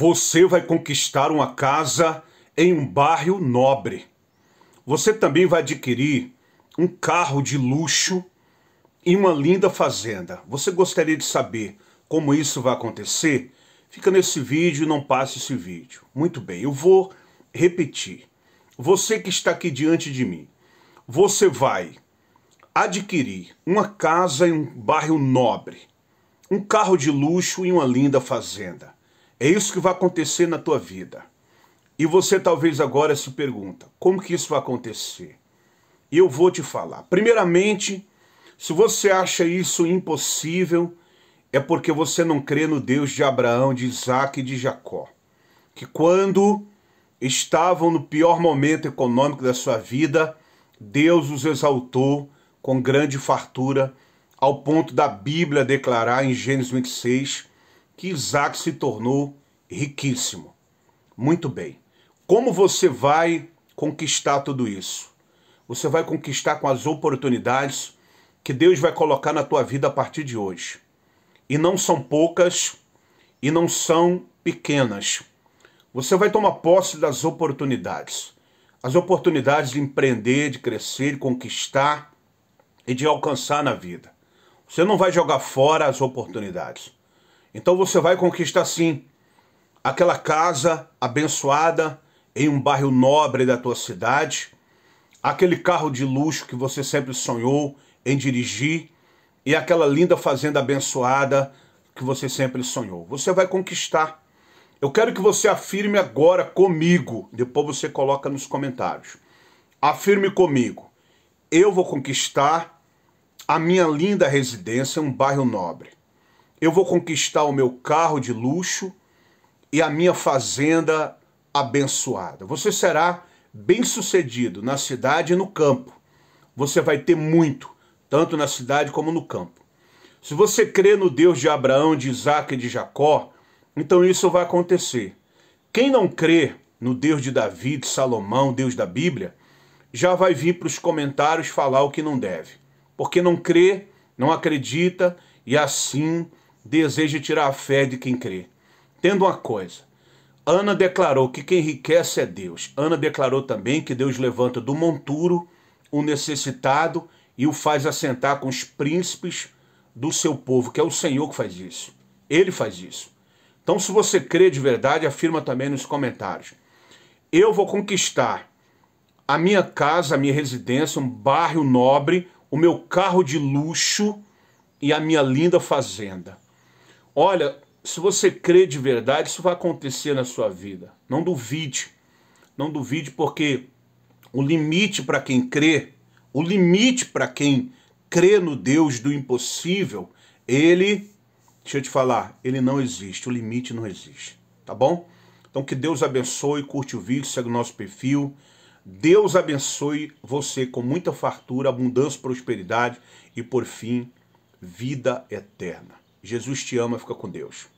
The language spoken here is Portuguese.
Você vai conquistar uma casa em um bairro nobre. Você também vai adquirir um carro de luxo e uma linda fazenda. Você gostaria de saber como isso vai acontecer? Fica nesse vídeo e não passe esse vídeo. Muito bem, eu vou repetir. Você que está aqui diante de mim, você vai adquirir uma casa em um bairro nobre, um carro de luxo e uma linda fazenda. É isso que vai acontecer na tua vida. E você talvez agora se pergunta, como que isso vai acontecer? E eu vou te falar. Primeiramente, se você acha isso impossível, é porque você não crê no Deus de Abraão, de Isaac e de Jacó. Que quando estavam no pior momento econômico da sua vida, Deus os exaltou com grande fartura, ao ponto da Bíblia declarar em Gênesis 26 que Isaac se tornou riquíssimo. Muito bem. Como você vai conquistar tudo isso? Você vai conquistar com as oportunidades que Deus vai colocar na tua vida a partir de hoje. E não são poucas e não são pequenas. Você vai tomar posse das oportunidades. As oportunidades de empreender, de crescer, de conquistar e de alcançar na vida. Você não vai jogar fora as oportunidades. Então você vai conquistar sim aquela casa abençoada em um bairro nobre da tua cidade, aquele carro de luxo que você sempre sonhou em dirigir e aquela linda fazenda abençoada que você sempre sonhou. Você vai conquistar. Eu quero que você afirme agora comigo, depois você coloca nos comentários. Afirme comigo. Eu vou conquistar a minha linda residência, um bairro nobre eu vou conquistar o meu carro de luxo e a minha fazenda abençoada. Você será bem-sucedido na cidade e no campo. Você vai ter muito, tanto na cidade como no campo. Se você crê no Deus de Abraão, de Isaac e de Jacó, então isso vai acontecer. Quem não crê no Deus de Davi, de Salomão, Deus da Bíblia, já vai vir para os comentários falar o que não deve, porque não crê, não acredita e assim deseja tirar a fé de quem crê. Tendo uma coisa, Ana declarou que quem enriquece é Deus. Ana declarou também que Deus levanta do monturo o necessitado e o faz assentar com os príncipes do seu povo, que é o Senhor que faz isso. Ele faz isso. Então, se você crê de verdade, afirma também nos comentários. Eu vou conquistar a minha casa, a minha residência, um bairro nobre, o meu carro de luxo e a minha linda fazenda. Olha, se você crê de verdade, isso vai acontecer na sua vida. Não duvide. Não duvide porque o limite para quem crê, o limite para quem crê no Deus do impossível, ele, deixa eu te falar, ele não existe, o limite não existe, tá bom? Então que Deus abençoe, curte o vídeo, segue o nosso perfil. Deus abençoe você com muita fartura, abundância, prosperidade e por fim, vida eterna. Jesus te ama, fica com Deus.